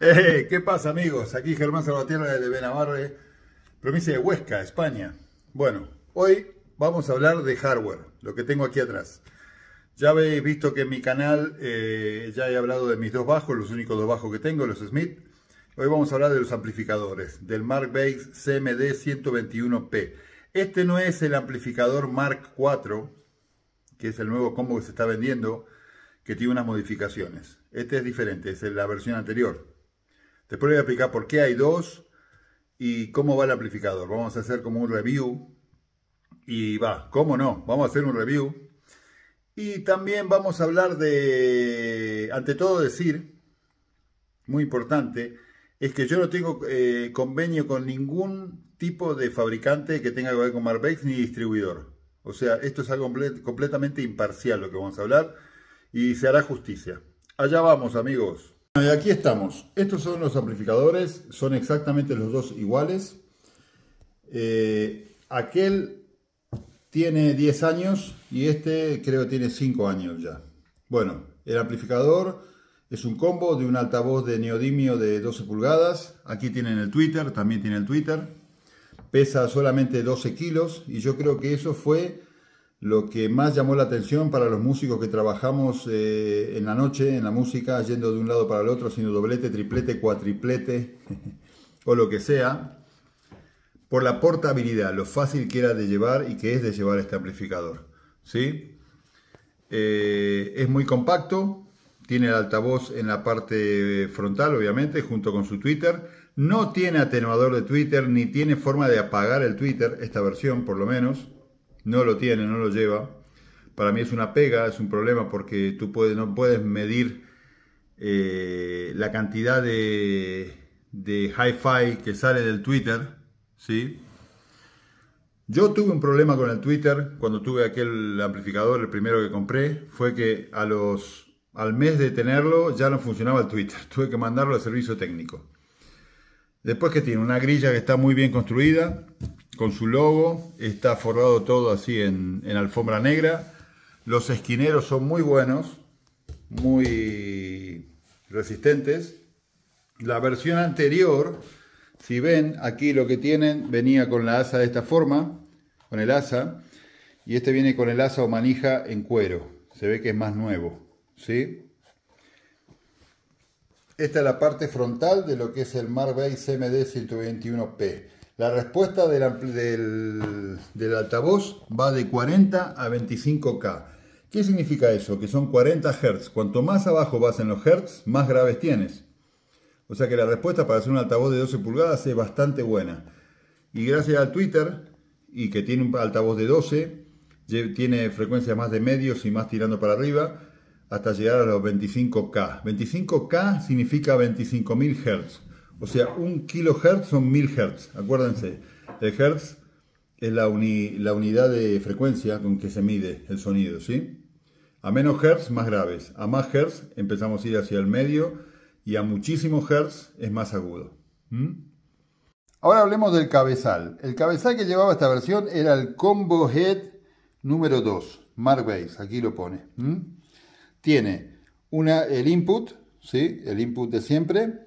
Eh, ¿Qué pasa, amigos? Aquí Germán Salvatierra de Benavarre, provincia de Huesca, España. Bueno, hoy vamos a hablar de hardware, lo que tengo aquí atrás. Ya habéis visto que en mi canal eh, ya he hablado de mis dos bajos, los únicos dos bajos que tengo, los Smith. Hoy vamos a hablar de los amplificadores, del Mark Bass CMD121P. Este no es el amplificador Mark IV, que es el nuevo combo que se está vendiendo, que tiene unas modificaciones. Este es diferente, es la versión anterior. Después voy a explicar por qué hay dos y cómo va el amplificador. Vamos a hacer como un review. Y va, cómo no, vamos a hacer un review. Y también vamos a hablar de, ante todo decir, muy importante, es que yo no tengo eh, convenio con ningún tipo de fabricante que tenga que ver con Marbex ni distribuidor. O sea, esto es algo completamente imparcial lo que vamos a hablar y se hará justicia. Allá vamos amigos. y aquí estamos. Estos son los amplificadores, son exactamente los dos iguales. Eh, aquel tiene 10 años y este creo tiene 5 años ya. Bueno, el amplificador es un combo de un altavoz de neodimio de 12 pulgadas. Aquí tienen el Twitter, también tiene el Twitter. Pesa solamente 12 kilos y yo creo que eso fue lo que más llamó la atención para los músicos que trabajamos eh, en la noche, en la música, yendo de un lado para el otro, haciendo doblete, triplete, cuatriplete o lo que sea, por la portabilidad, lo fácil que era de llevar y que es de llevar este amplificador. ¿sí? Eh, es muy compacto, tiene el altavoz en la parte frontal, obviamente, junto con su Twitter. No tiene atenuador de Twitter, ni tiene forma de apagar el Twitter, esta versión por lo menos no lo tiene, no lo lleva. Para mí es una pega, es un problema porque tú puedes, no puedes medir eh, la cantidad de, de hi-fi que sale del Twitter, ¿sí? Yo tuve un problema con el Twitter cuando tuve aquel amplificador, el primero que compré, fue que a los, al mes de tenerlo ya no funcionaba el Twitter, tuve que mandarlo al servicio técnico. Después que tiene una grilla que está muy bien construida, con su logo, está forrado todo así en, alfombra negra. Los esquineros son muy buenos, muy resistentes. La versión anterior, si ven, aquí lo que tienen venía con la asa de esta forma, con el asa, y este viene con el asa o manija en cuero. Se ve que es más nuevo, ¿sí? Esta es la parte frontal de lo que es el Marbay md 121P. La respuesta del, altavoz va de 40 a 25K. ¿Qué significa eso? Que son 40 Hz. Cuanto más abajo vas en los Hz, más graves tienes. O sea que la respuesta para hacer un altavoz de 12 pulgadas es bastante buena. Y gracias al Twitter, y que tiene un altavoz de 12, tiene frecuencias más de medios y más tirando para arriba, hasta llegar a los 25K. 25K significa 25.000 Hz. O sea, un kilohertz son mil hertz. Acuérdense, el hertz es la, unidad de frecuencia con que se mide el sonido, ¿sí? A menos hertz, más graves. A más hertz, empezamos a ir hacia el medio. Y a muchísimos hertz, es más agudo. ¿Mm? Ahora hablemos del cabezal. El cabezal que llevaba esta versión era el Combo Head número 2, Mark aquí lo pone. ¿Mm? Tiene una, el input, ¿sí? el input de siempre,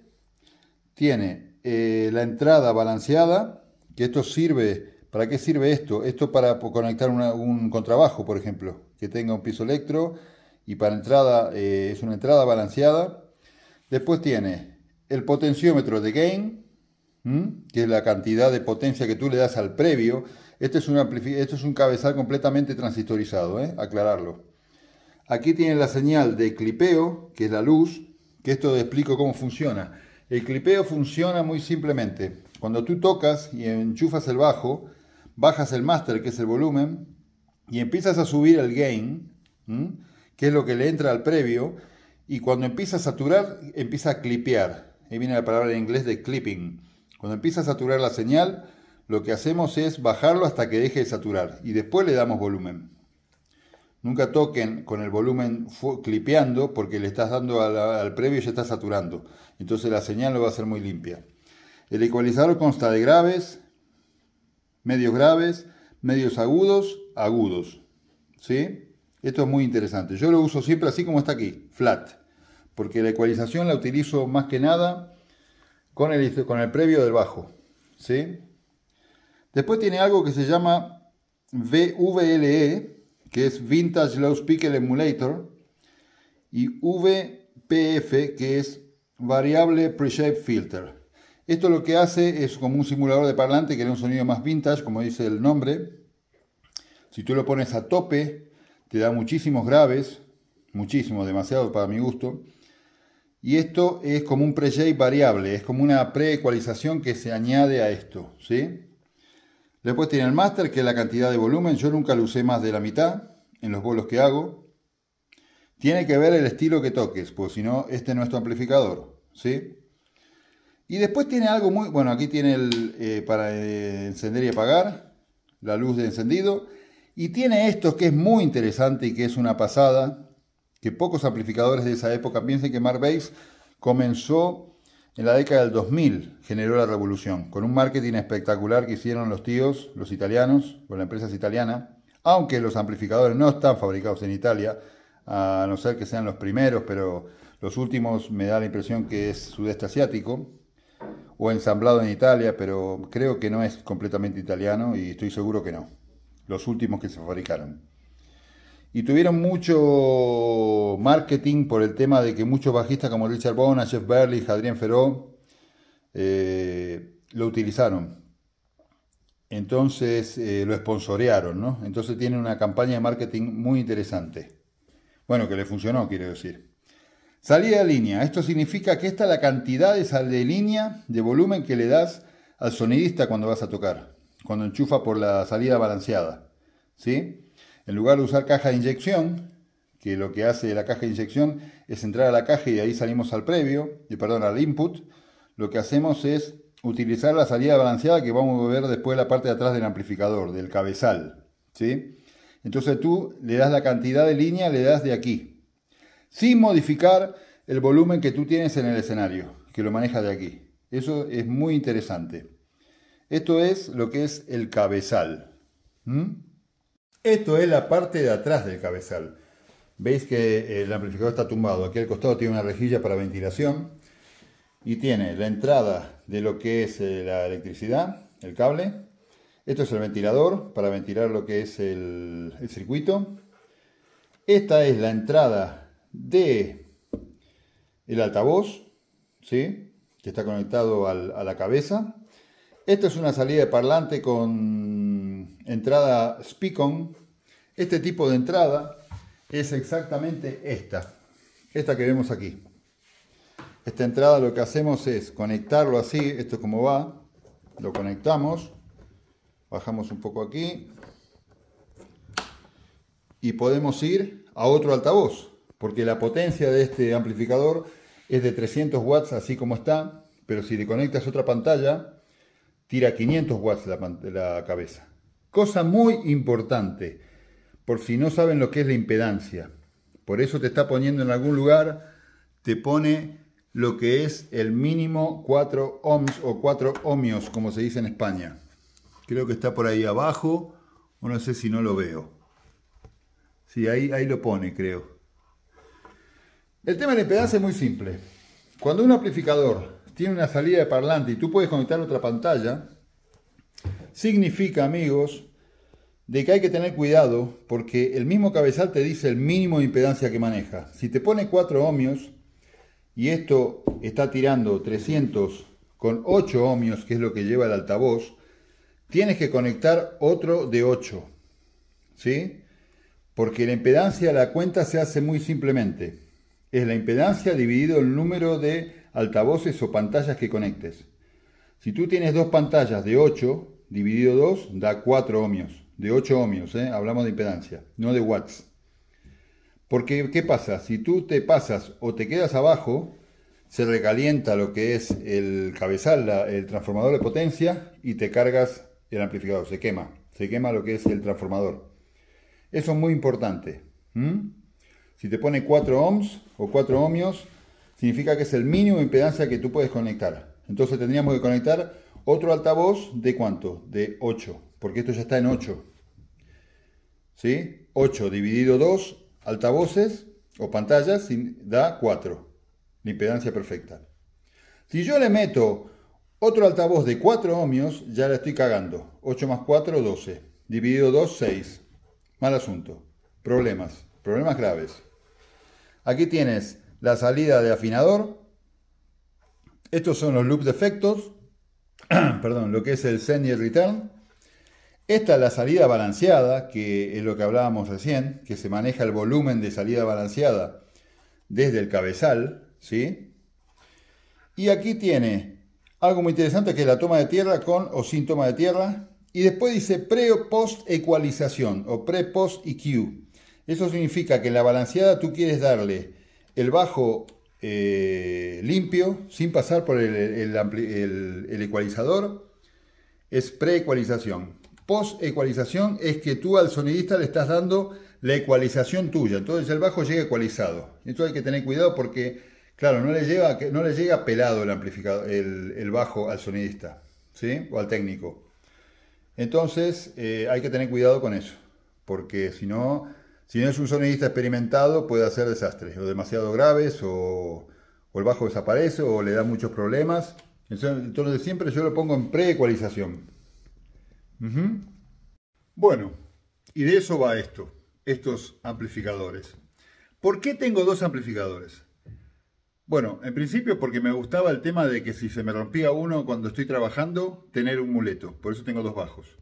tiene eh, la entrada balanceada, que esto sirve, ¿para qué sirve esto? Esto para conectar un contrabajo, por ejemplo, que tenga un piso electro y para entrada eh, es una entrada balanceada. Después tiene el potenciómetro de gain, que es la cantidad de potencia que tú le das al previo. Este es un, esto es un cabezal completamente transistorizado, ¿eh? aclararlo. Aquí tiene la señal de clipeo, que es la luz, que esto te explico cómo funciona. El clipeo funciona muy simplemente. Cuando tú tocas y enchufas el bajo, bajas el master, que es el volumen, y empiezas a subir el gain, que es lo que le entra al previo, y cuando empieza a saturar, empieza a clipear. Ahí viene la palabra en inglés de clipping. Cuando empieza a saturar la señal, lo que hacemos es bajarlo hasta que deje de saturar y después le damos volumen. Nunca toquen con el volumen clipeando porque le estás dando al, previo y ya está saturando. Entonces la señal lo va a ser muy limpia. El ecualizador consta de graves, medios graves, medios agudos, agudos. ¿Sí? Esto es muy interesante. Yo lo uso siempre así como está aquí, flat. Porque la ecualización la utilizo más que nada con el, con el previo del bajo. ¿Sí? Después tiene algo que se llama VVLE que es Vintage Low speaker Emulator, y VPF, que es Variable Pre-Shape Filter. Esto lo que hace es como un simulador de parlante que da un sonido más vintage, como dice el nombre. Si tú lo pones a tope, te da muchísimos graves, muchísimos, demasiado para mi gusto. Y esto es como un pre variable, es como una pre-ecualización que se añade a esto, ¿sí? Después tiene el máster, que es la cantidad de volumen. Yo nunca lo usé más de la mitad en los bolos que hago. Tiene que ver el estilo que toques, pues si no, este no es tu amplificador. ¿sí? Y después tiene algo muy... Bueno, aquí tiene el eh, para eh, encender y apagar, la luz de encendido. Y tiene esto que es muy interesante y que es una pasada, que pocos amplificadores de esa época, piensen que Mark comenzó en la década del 2000 generó la revolución, con un marketing espectacular que hicieron los tíos, los italianos, o la empresa italiana, aunque los amplificadores no están fabricados en Italia, a no ser que sean los primeros, pero los últimos me da la impresión que es sudeste asiático, o ensamblado en Italia, pero creo que no es completamente italiano y estoy seguro que no, los últimos que se fabricaron y tuvieron mucho marketing por el tema de que muchos bajistas como Richard Bona, Jeff Berlich, Adrián Feró, eh, lo utilizaron. Entonces eh, lo esponsorearon, ¿no? Entonces tiene una campaña de marketing muy interesante. Bueno, que le funcionó, quiero decir. Salida de línea. Esto significa que esta es la cantidad de salida de línea, de volumen que le das al sonidista cuando vas a tocar, cuando enchufa por la salida balanceada. ¿Sí? En lugar de usar caja de inyección, que lo que hace la caja de inyección es entrar a la caja y ahí salimos al previo, y eh, perdón, al input, lo que hacemos es utilizar la salida balanceada que vamos a ver después la parte de atrás del amplificador, del cabezal. ¿sí? Entonces tú le das la cantidad de línea, le das de aquí, sin modificar el volumen que tú tienes en el escenario, que lo manejas de aquí. Eso es muy interesante. Esto es lo que es el cabezal. Esto es la parte de atrás del cabezal. Veis que el amplificador está tumbado. Aquí al costado tiene una rejilla para ventilación. Y tiene la entrada de lo que es eh, la electricidad, el cable. Esto es el ventilador para ventilar lo que es el, circuito. Esta es la entrada de el altavoz, ¿sí? que está conectado a la cabeza. Esto es una salida de parlante con entrada Speakon, este tipo de entrada es exactamente esta, esta que vemos aquí. Esta entrada lo que hacemos es conectarlo así, esto es como va, lo conectamos, bajamos un poco aquí y podemos ir a otro altavoz, porque la potencia de este amplificador es de 300 watts así como está, pero si le conectas otra pantalla, tira 500 watts la cabeza. Cosa muy importante, por si no saben lo que es la impedancia. Por eso te está poniendo en algún lugar, te pone lo que es el mínimo 4 ohms o 4 ohmios, como se dice en España. Creo que está por ahí abajo, o no sé si no lo veo. si ahí, ahí lo pone, creo. El tema de la impedancia es muy simple. Cuando un amplificador tiene una salida de parlante y tú puedes conectar otra pantalla, significa, amigos, de que hay que tener cuidado porque el mismo cabezal te dice el mínimo de impedancia que maneja. Si te pone 4 ohmios y esto está tirando 300 con 8 ohmios, que es lo que lleva el altavoz, tienes que conectar otro de 8. ¿Sí? Porque la impedancia, la cuenta se hace muy simplemente. Es la impedancia dividido el número de altavoces o pantallas que conectes. Si tú tienes dos pantallas de 8, dividido 2, da 4 ohmios de 8 ohmios, ¿eh? hablamos de impedancia, no de watts. Porque, ¿qué pasa? Si tú te pasas o te quedas abajo, se recalienta lo que es el cabezal, el transformador de potencia, y te cargas el amplificador, se quema, se quema lo que es el transformador. Eso es muy importante. Si te pone 4 ohms o 4 ohmios, significa que es el mínimo de impedancia que tú puedes conectar. Entonces tendríamos que conectar otro altavoz de cuánto? De 8 porque esto ya está en 8. ¿Sí? 8 dividido 2, altavoces o pantallas, da 4. impedancia perfecta. Si yo le meto otro altavoz de 4 ohmios, ya la estoy cagando. 8 más 4, 12. Dividido 2, 6. Mal asunto. Problemas. Problemas graves. Aquí tienes la salida de afinador. Estos son los loops de efectos. Perdón, lo que es el send y el return. Esta es la salida balanceada, que es lo que hablábamos recién, que se maneja el volumen de salida balanceada desde el cabezal, ¿sí? Y aquí tiene algo muy interesante que es la toma de tierra con o sin toma de tierra. Y después dice pre post ecualización o pre post EQ. Eso significa que en la balanceada tú quieres darle el bajo eh, limpio sin pasar por el, el ecualizador. Es pre-ecualización post-ecualización es que tú al sonidista le estás dando la ecualización tuya. Entonces el bajo llega ecualizado. Entonces hay que tener cuidado porque, claro, no le llega, no le llega pelado el, amplificador, el, bajo al sonidista, ¿sí? O al técnico. Entonces eh, hay que tener cuidado con eso, porque si no, si no es un sonidista experimentado puede hacer desastres, o demasiado graves, o, el bajo desaparece, o le da muchos problemas. Entonces, entonces siempre yo lo pongo en pre-ecualización. Bueno, y de eso va esto, estos amplificadores. ¿Por qué tengo dos amplificadores? Bueno, en principio porque me gustaba el tema de que si se me rompía uno cuando estoy trabajando, tener un muleto. Por eso tengo dos bajos.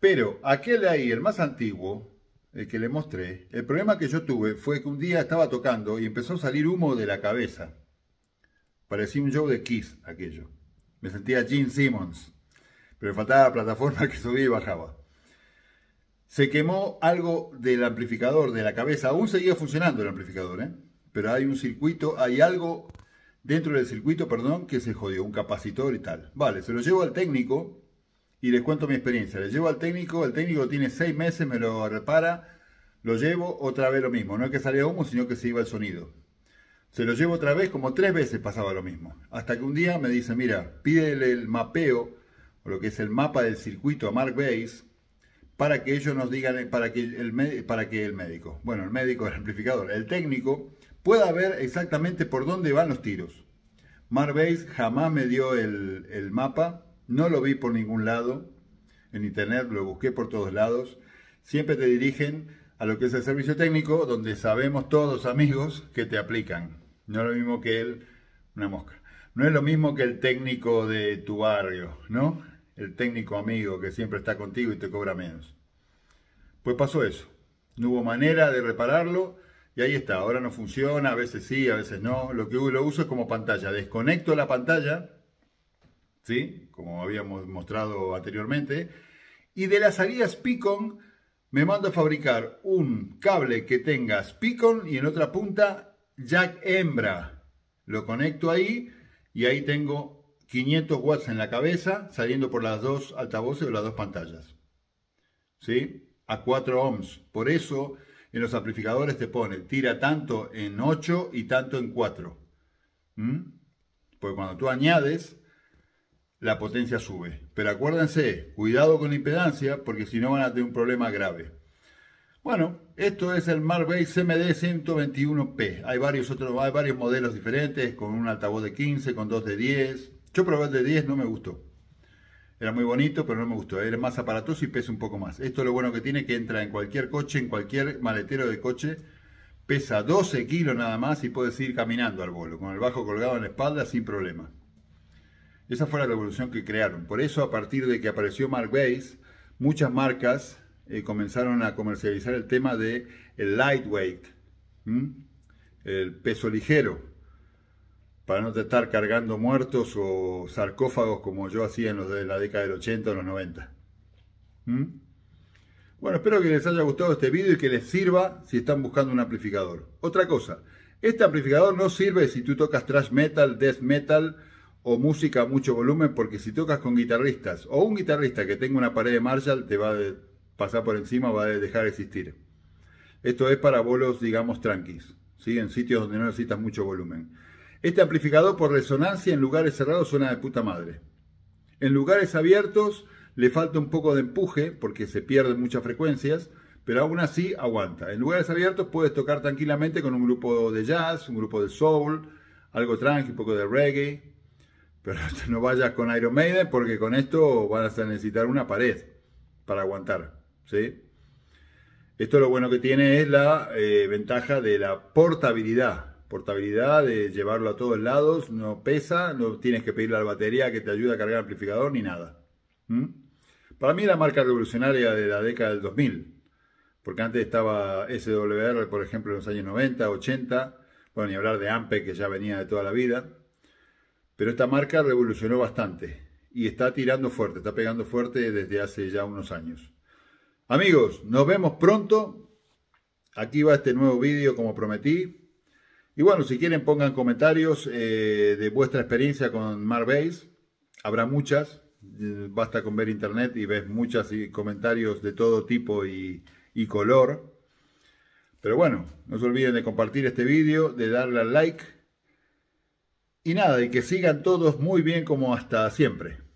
Pero aquel de ahí, el más antiguo, el que le mostré, el problema que yo tuve fue que un día estaba tocando y empezó a salir humo de la cabeza. Parecía un show de Kiss aquello. Me sentía Gene Simmons pero faltaba la plataforma que subía y bajaba. Se quemó algo del amplificador, de la cabeza. Aún seguía funcionando el amplificador, ¿eh? pero hay un circuito, hay algo dentro del circuito, perdón, que se jodió, un capacitor y tal. Vale, se lo llevo al técnico y les cuento mi experiencia. Le llevo al técnico, el técnico tiene seis meses, me lo repara, lo llevo otra vez lo mismo. No es que salía humo, sino que se iba el sonido. Se lo llevo otra vez, como tres veces pasaba lo mismo. Hasta que un día me dice, mira, pídele el mapeo lo que es el mapa del circuito a Mark Base, para que ellos nos digan, para que el, para que el médico, bueno, el médico, el amplificador, el técnico, pueda ver exactamente por dónde van los tiros. Mark Base jamás me dio el, el mapa, no lo vi por ningún lado, en internet lo busqué por todos lados, siempre te dirigen a lo que es el servicio técnico, donde sabemos todos amigos que te aplican. No es lo mismo que él, una mosca. No es lo mismo que el técnico de tu barrio, ¿no? el técnico amigo que siempre está contigo y te cobra menos. Pues pasó eso. No hubo manera de repararlo y ahí está. Ahora no funciona, a veces sí, a veces no. Lo que lo uso es como pantalla. Desconecto la pantalla, ¿sí? Como habíamos mostrado anteriormente. Y de las salida Picon me mando a fabricar un cable que tenga Picon y en otra punta jack hembra. Lo conecto ahí y ahí tengo 500 watts en la cabeza, saliendo por las dos altavoces o las dos pantallas. ¿Sí? A 4 ohms. Por eso en los amplificadores te pone, tira tanto en 8 y tanto en 4. ¿Mm? Porque cuando tú añades, la potencia sube. Pero acuérdense, cuidado con la impedancia, porque si no van a tener un problema grave. Bueno, esto es el Base MD121P. Hay varios otros, hay varios modelos diferentes, con un altavoz de 15, con dos de 10, yo probé de 10, no me gustó. Era muy bonito, pero no me gustó. Era más aparatoso y pesa un poco más. Esto es lo bueno que tiene, que entra en cualquier coche, en cualquier maletero de coche. Pesa 12 kilos nada más y puedes ir caminando al bolo, con el bajo colgado en la espalda sin problema. Esa fue la revolución que crearon. Por eso, a partir de que apareció Mark Base, muchas marcas eh, comenzaron a comercializar el tema de el lightweight, el peso ligero para no estar cargando muertos o sarcófagos como yo hacía en los de la década del 80 o los 90. ¿Mm? Bueno, espero que les haya gustado este vídeo y que les sirva si están buscando un amplificador. Otra cosa, este amplificador no sirve si tú tocas trash metal, death metal o música a mucho volumen, porque si tocas con guitarristas o un guitarrista que tenga una pared de Marshall te va a pasar por encima, va a dejar de existir. Esto es para bolos, digamos, tranquis, ¿sí? en sitios donde no necesitas mucho volumen. Este amplificador por resonancia en lugares cerrados suena de puta madre. En lugares abiertos le falta un poco de empuje porque se pierden muchas frecuencias, pero aún así aguanta. En lugares abiertos puedes tocar tranquilamente con un grupo de jazz, un grupo de soul, algo tranqui, un poco de reggae. Pero no vayas con Iron Maiden porque con esto vas a necesitar una pared para aguantar. Esto lo bueno que tiene es la eh, ventaja de la portabilidad portabilidad, de llevarlo a todos lados, no pesa, no tienes que pedirle a la batería que te ayude a cargar el amplificador ni nada. ¿Mm? Para mí la marca revolucionaria de la década del 2000, porque antes estaba SWR, por ejemplo, en los años 90, 80, bueno, ni hablar de Ampe, que ya venía de toda la vida, pero esta marca revolucionó bastante y está tirando fuerte, está pegando fuerte desde hace ya unos años. Amigos, nos vemos pronto. Aquí va este nuevo vídeo como prometí. Y bueno, si quieren pongan comentarios eh, de vuestra experiencia con Marbase. Habrá muchas. Mm, basta con ver internet y ves muchos comentarios de todo tipo y, y color. Pero bueno, no se olviden de compartir este vídeo, de darle al like. Y nada, y que sigan todos muy bien como hasta siempre.